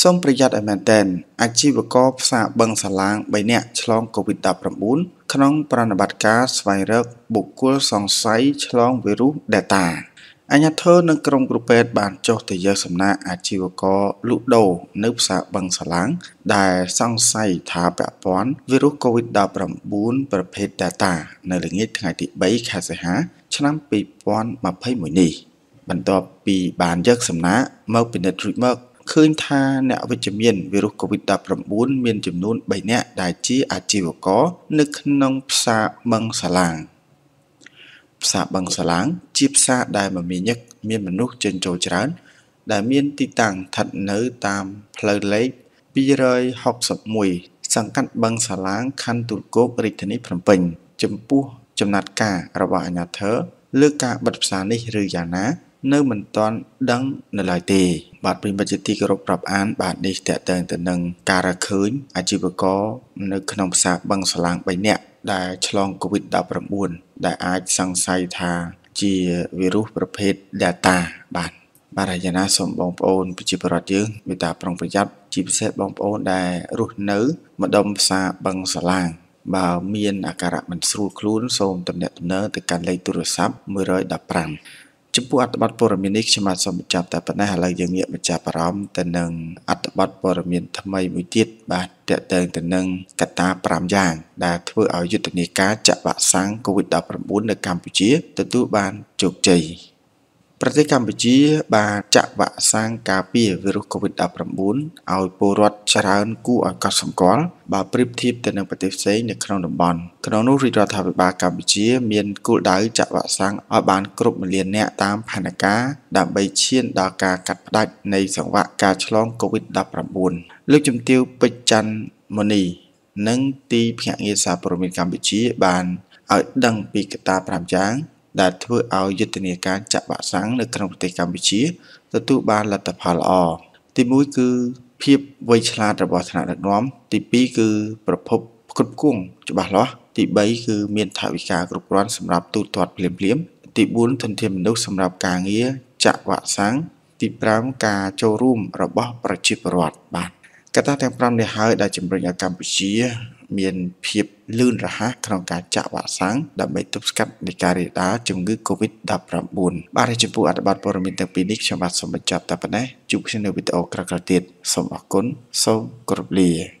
សូមប្រយ័ត្នឲ្យមែនទែនអាជីវករផ្សារបឹងសាឡាង3នាក់ឆ្លង COVID-19 ក្នុងប្រតិបត្តិការស្វែងរកបុគ្គលសង្ស័យឆ្លងវីរុស Delta អញ្ញាធិរនិងក្រុមគ្រូពេទ្យបានចុះទៅយកសំណាក់អាជីវករលូដូនៅផ្សារបឹងសាឡាង ដែលសង្ស័យថាពាក់ព័ន្ធវីរុស COVID-19 ប្រភេទ Delta នៅល្ងាចថ្ងៃទី3ខែសីហា ឆ្នាំ2021នេះបន្ទាប់ពីបានយកសំណាក់មកពិនិត្យរួចមកឃើញថាអ្នកវិជ្ជមានវីរុស COVID-19 មានចំនួន3នាក់ដែលជាអាជីវករ នៅក្នុងផ្សារបឹងសាឡាងផ្សារបឹងសាឡាង ជាផ្សារដែលមមាញឹកមានមនុស្សចិញ្ចូលច្រើន ដែល មានទីតាំងស្ថិតនៅតាមផ្លូវលេខ261សង្កាត់បឹងសាឡាងខណ្ឌទូលគោករាជធានីភ្នំពេញ ចំពោះចំណាត់ការរបស់អាជ្ញាធរលើការបិទផ្សារនេះ ឬយ៉ាងណានៅមិនទាន់ដឹងនៅឡើយទេបាទព្រមបច្ចុប្បន្នទីគោរពប្រាប់អាន បាទនេះតកតងទៅនឹងការរកឃើញអាជីវករនៅក្នុងផ្សារបឹងសាឡាង3នាក់ដែលឆ្លង COVID-19 ដែលអាចសង្ស័យថា ជាវីរុសប្រភេទ Delta បាទបាទហើយយ៉ាងណាសូមបងប្អូនប្រជាពលរដ្ឋយើងមេត្តាប្រុងប្រយ័ត្នជាពិសេសបងប្អូនដែលរស់នៅ ម្ដុំផ្សារបឹងសាឡាង បើ មានអាការៈមិនស្រួលខ្លួន សូមតំណាក់តំណើទៅកាន់លេខទូរស័ព្ទ115ចំពោះអត្ថបទព័ត៌មាននេះខ្ញុំបាទសូមបញ្ចប់តែប៉ុណ្ណេះឥឡូវយើងងាកមកចាប់អារម្មណ៍ទៅនឹងអត្ថបទព័ត៌មាន ថ្មីមួយទៀតបាទតកតើទៅនឹងកត្តា5យ៉ាង ដែលធ្វើឲ្យយុទ្ធនាការចាក់វ៉ាក់សាំង COVID-19 នៅកម្ពុជាទទួលបានជោគជ័យប្រទេសកម្ពុជាបានចាក់វ៉ាក់សាំងការពារវីរុស COVID-19 ឲ្យពលរដ្ឋច្រើនគួរឲ្យកត់សម្គាល់បើប្រៀបធៀបទៅនឹងប្រទេសផ្សេងនៅក្នុងតំបន់ក្នុងនោះរាជរដ្ឋាភិបាលកម្ពុជាមានគោលដៅចាក់វ៉ាក់សាំងឲ្យបានគ្រប់មួយលានអ្នកតាមផែនការដើម្បីឈានដល់ការកាត់ផ្តាច់នៃសង្វាក់ការឆ្លង COVID-19 លោកជំទាវពេជ្រច័ន្ទមូនី និងទីភ្នាក់ងារសារព័ត៌មានកម្ពុជាបានឲ្យដឹងពីកត្តា5យ៉ាងដែលធ្វើឲ្យយុទ្ធនាការចាក់បាក់សាំងនៅក្នុងប្រទេសកម្ពុជាទទួលបានលទ្ធផលល្អទី1គឺភាពវៃឆ្លាតរបស់ថ្នាក់ដឹកនាំ ទី2គឺប្រភពគ្រប់គងច្បាស់លាស់ទី3គឺមានថវិកាគ្រប់គ្រាន់សម្រាប់ទូទាត់ភ្លាមភ្លាម ទី4ធនធានមនុស្សសម្រាប់ការងារចាក់វ៉ាក់សាំងទី5ការចូលរួមរបស់ ប្រជាពលរដ្ឋបាទកត្តាទាំង5នេះហើយដែលជំរុញឲ្យកម្ពុជា មានភាពលឿនរហ័សក្នុងការចាក់វ៉ាក់សាំងដើម្បីទប់ស្កាត់នៃការរាលដាលជំងឺ Covid-19 បាទចំពោះអត្ថបទព័ត៌មានទាំងពីរនេះខ្ញុំបាទសូមបញ្ចប់តែប៉ុណ្ណេះជួបគ្នានៅវីដេអូក្រោយៗទៀតសូមអរគុណសូមគោរពលា